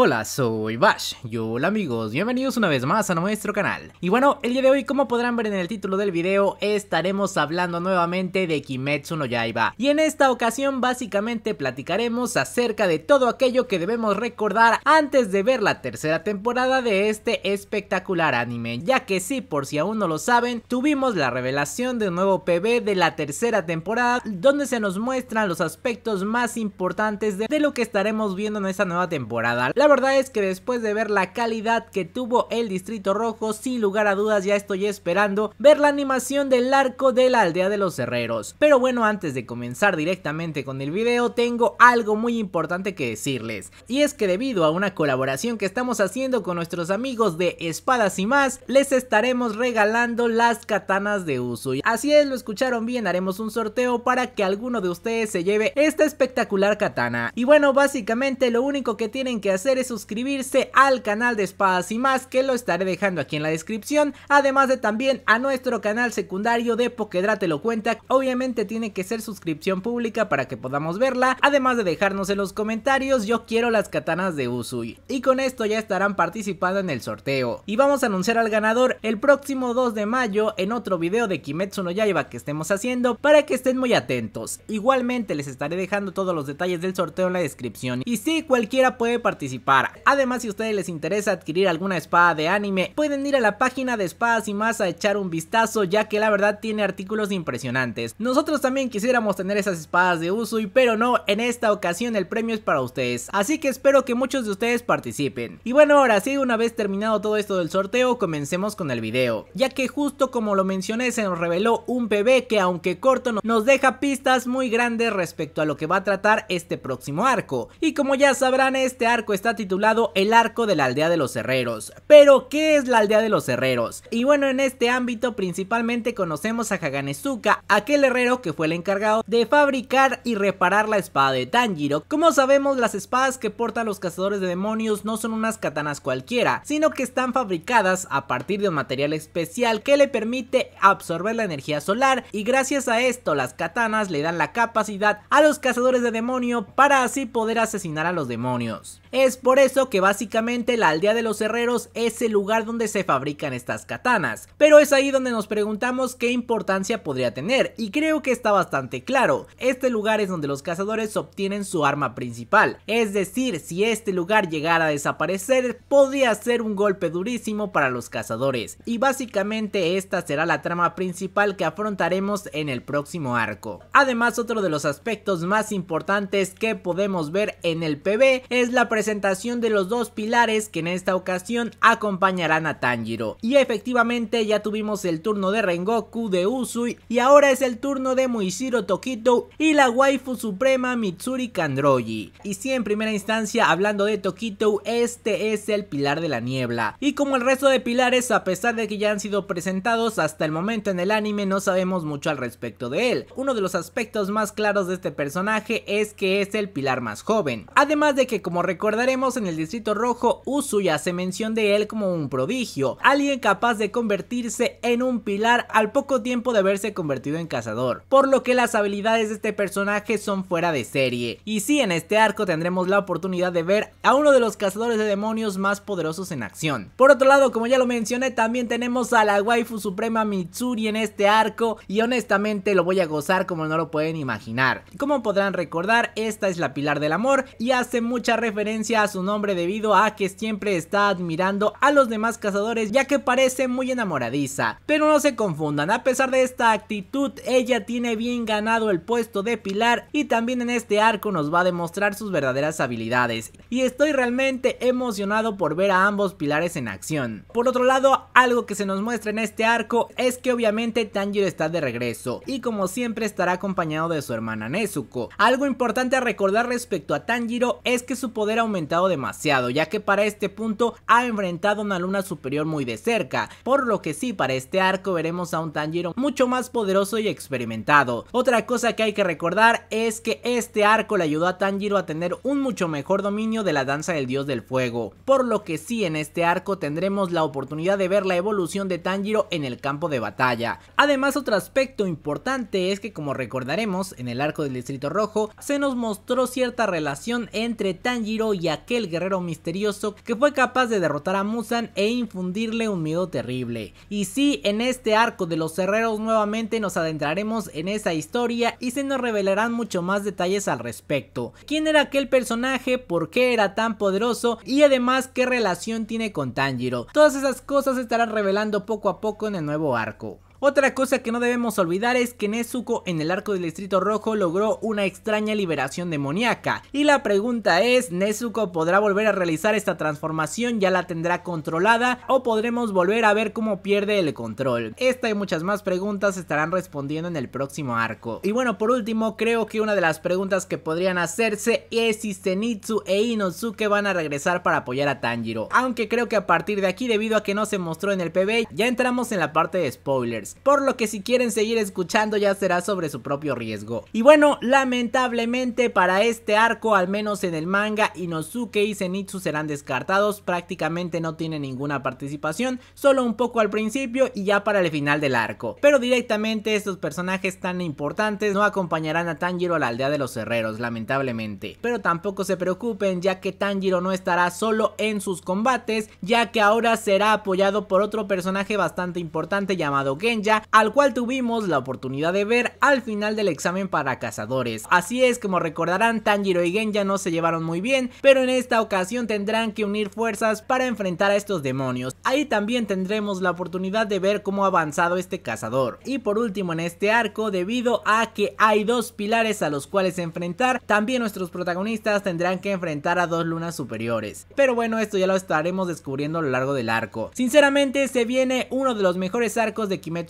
Hola, soy Bash. Y hola amigos, bienvenidos una vez más a nuestro canal. Y bueno, el día de hoy, como podrán ver en el título del video, estaremos hablando nuevamente de Kimetsu no Yaiba. Y en esta ocasión básicamente platicaremos acerca de todo aquello que debemos recordar antes de ver la tercera temporada de este espectacular anime, ya que sí, por si aún no lo saben, tuvimos la revelación de un nuevo PB de la tercera temporada, donde se nos muestran los aspectos más importantes de, lo que estaremos viendo en esta nueva temporada verdad es que después de ver la calidad que tuvo el Distrito Rojo, sin lugar a dudas ya estoy esperando ver la animación del arco de la aldea de los herreros. Pero bueno, antes de comenzar directamente con el video, tengo algo muy importante que decirles. Y es que debido a una colaboración que estamos haciendo con nuestros amigos de Espadas y Más, les estaremos regalando las katanas de Usui. Así es, lo escucharon bien, haremos un sorteo para que alguno de ustedes se lleve esta espectacular katana. Y bueno, básicamente lo único que tienen que hacer es suscribirse al canal de espadas y más que lo estaré dejando aquí en la descripción, además de también a nuestro canal secundario de Pokedra te lo cuenta, obviamente tiene que ser suscripción pública para que podamos verla, además de dejarnos en los comentarios yo quiero las katanas de Usui y con esto ya estarán participando en el sorteo y vamos a anunciar al ganador el próximo 2 de mayo en otro video de Kimetsu no Yaiba que estemos haciendo para que estén muy atentos, igualmente les estaré dejando todos los detalles del sorteo en la descripción y si cualquiera puede participar para Además, si a ustedes les interesa adquirir alguna espada de anime, pueden ir a la página de espadas y más a echar un vistazo, ya que la verdad tiene artículos impresionantes. Nosotros también quisiéramos tener esas espadas de uso, pero no, en esta ocasión el premio es para ustedes, así que espero que muchos de ustedes participen. Y bueno, ahora sí, una vez terminado todo esto del sorteo, comencemos con el video, ya que justo como lo mencioné, se nos reveló un PB que aunque corto nos deja pistas muy grandes respecto a lo que va a tratar este próximo arco. Y como ya sabrán, este arco está titulado El arco de la aldea de los herreros. Pero, ¿qué es la aldea de los herreros? Y bueno, en este ámbito principalmente conocemos a Haganezuka, aquel herrero que fue el encargado de fabricar y reparar la espada de Tanjiro. Como sabemos, las espadas que portan los cazadores de demonios no son unas katanas cualquiera, sino que están fabricadas a partir de un material especial que le permite absorber la energía solar y gracias a esto las katanas le dan la capacidad a los cazadores de demonio para así poder asesinar a los demonios. Es por eso que básicamente la aldea de los herreros es el lugar donde se fabrican estas katanas. Pero es ahí donde nos preguntamos qué importancia podría tener y creo que está bastante claro. Este lugar es donde los cazadores obtienen su arma principal. Es decir, si este lugar llegara a desaparecer, podría ser un golpe durísimo para los cazadores. Y básicamente esta será la trama principal que afrontaremos en el próximo arco. Además, otro de los aspectos más importantes que podemos ver en el PB es la presentación de los dos pilares que en esta ocasión acompañarán a Tanjiro. Y efectivamente ya tuvimos el turno de Rengoku, de Usui y ahora es el turno de Muishiro Tokito y la waifu suprema Mitsuri Kandroji. Y si en primera instancia hablando de Tokito, este es el pilar de la niebla. Y como el resto de pilares, a pesar de que ya han sido presentados hasta el momento en el anime, no sabemos mucho al respecto de él. Uno de los aspectos más claros de este personaje es que es el pilar más joven. Además de que como recordaremos en el distrito rojo, Usuya hace mención de él como un prodigio, alguien capaz de convertirse en un pilar al poco tiempo de haberse convertido en cazador, por lo que las habilidades de este personaje son fuera de serie. Y si en este arco tendremos la oportunidad de ver a uno de los cazadores de demonios más poderosos en acción. Por otro lado, como ya lo mencioné, también tenemos a la waifu suprema Mitsuri en este arco y honestamente lo voy a gozar como no lo pueden imaginar. Como podrán recordar, esta es la pilar del amor y hace mucha referencia su nombre debido a que siempre está admirando a los demás cazadores ya que parece muy enamoradiza. Pero no se confundan, a pesar de esta actitud ella tiene bien ganado el puesto de pilar y también en este arco nos va a demostrar sus verdaderas habilidades. Y estoy realmente emocionado por ver a ambos pilares en acción. Por otro lado, algo que se nos muestra en este arco es que obviamente Tanjiro está de regreso y como siempre estará acompañado de su hermana Nezuko. Algo importante a recordar respecto a Tanjiro es que su poder aumenta demasiado, ya que para este punto ha enfrentado una luna superior muy de cerca, por lo que sí, para este arco veremos a un Tanjiro mucho más poderoso y experimentado. Otra cosa que hay que recordar es que este arco le ayudó a Tanjiro a tener un mucho mejor dominio de la danza del dios del fuego, por lo que sí en este arco tendremos la oportunidad de ver la evolución de Tanjiro en el campo de batalla. Además otro aspecto importante es que como recordaremos en el arco del distrito rojo se nos mostró cierta relación entre Tanjiro y a aquel guerrero misterioso que fue capaz de derrotar a Musan e infundirle un miedo terrible. Y sí, en este arco de los herreros nuevamente nos adentraremos en esa historia y se nos revelarán mucho más detalles al respecto. ¿Quién era aquel personaje? ¿Por qué era tan poderoso? Y además, ¿qué relación tiene con Tanjiro? Todas esas cosas se estarán revelando poco a poco en el nuevo arco. Otra cosa que no debemos olvidar es que Nezuko en el arco del distrito rojo logró una extraña liberación demoníaca y la pregunta es ¿Nezuko podrá volver a realizar esta transformación? ¿Ya la tendrá controlada? ¿O podremos volver a ver cómo pierde el control? Esta y muchas más preguntas estarán respondiendo en el próximo arco. Y bueno por último creo que una de las preguntas que podrían hacerse es si Zenitsu e Inosuke van a regresar para apoyar a Tanjiro. Aunque creo que a partir de aquí debido a que no se mostró en el PB ya entramos en la parte de spoilers por lo que si quieren seguir escuchando ya será sobre su propio riesgo. Y bueno, lamentablemente para este arco, al menos en el manga, Inosuke y Zenitsu serán descartados, prácticamente no tienen ninguna participación, solo un poco al principio y ya para el final del arco. Pero directamente estos personajes tan importantes no acompañarán a Tanjiro a la aldea de los herreros, lamentablemente. Pero tampoco se preocupen ya que Tanjiro no estará solo en sus combates, ya que ahora será apoyado por otro personaje bastante importante llamado Gen al cual tuvimos la oportunidad de ver al final del examen para cazadores. Así es, como recordarán, Tanjiro y Genja no se llevaron muy bien, pero en esta ocasión tendrán que unir fuerzas para enfrentar a estos demonios. Ahí también tendremos la oportunidad de ver cómo ha avanzado este cazador. Y por último en este arco, debido a que hay dos pilares a los cuales enfrentar, también nuestros protagonistas tendrán que enfrentar a dos lunas superiores. Pero bueno, esto ya lo estaremos descubriendo a lo largo del arco. Sinceramente, se viene uno de los mejores arcos de Kimetsu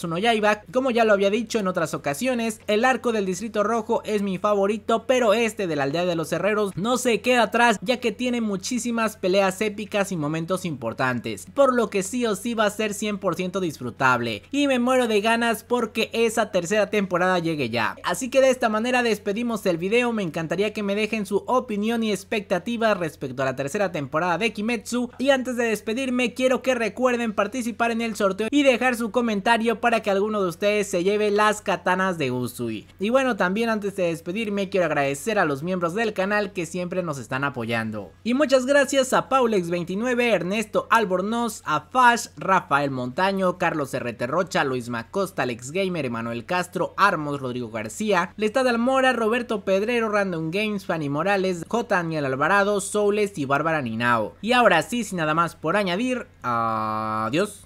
como ya lo había dicho en otras ocasiones, el arco del Distrito Rojo es mi favorito, pero este de la Aldea de los Herreros no se queda atrás ya que tiene muchísimas peleas épicas y momentos importantes, por lo que sí o sí va a ser 100% disfrutable. Y me muero de ganas porque esa tercera temporada llegue ya. Así que de esta manera despedimos el video, me encantaría que me dejen su opinión y expectativas respecto a la tercera temporada de Kimetsu. Y antes de despedirme quiero que recuerden participar en el sorteo y dejar su comentario para para que alguno de ustedes se lleve las katanas de Usui. Y bueno, también antes de despedirme quiero agradecer a los miembros del canal que siempre nos están apoyando. Y muchas gracias a Paulex29, Ernesto Albornoz, a Fash, Rafael Montaño, Carlos RT Rocha, Luis Macosta, Alex Gamer, Emanuel Castro, Armos, Rodrigo García, Lestad Almora, Roberto Pedrero, Random Games, Fanny Morales, J. Daniel Alvarado, Soules y Bárbara Ninao. Y ahora sí, sin nada más por añadir, adiós.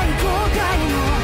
爱，过，盖了。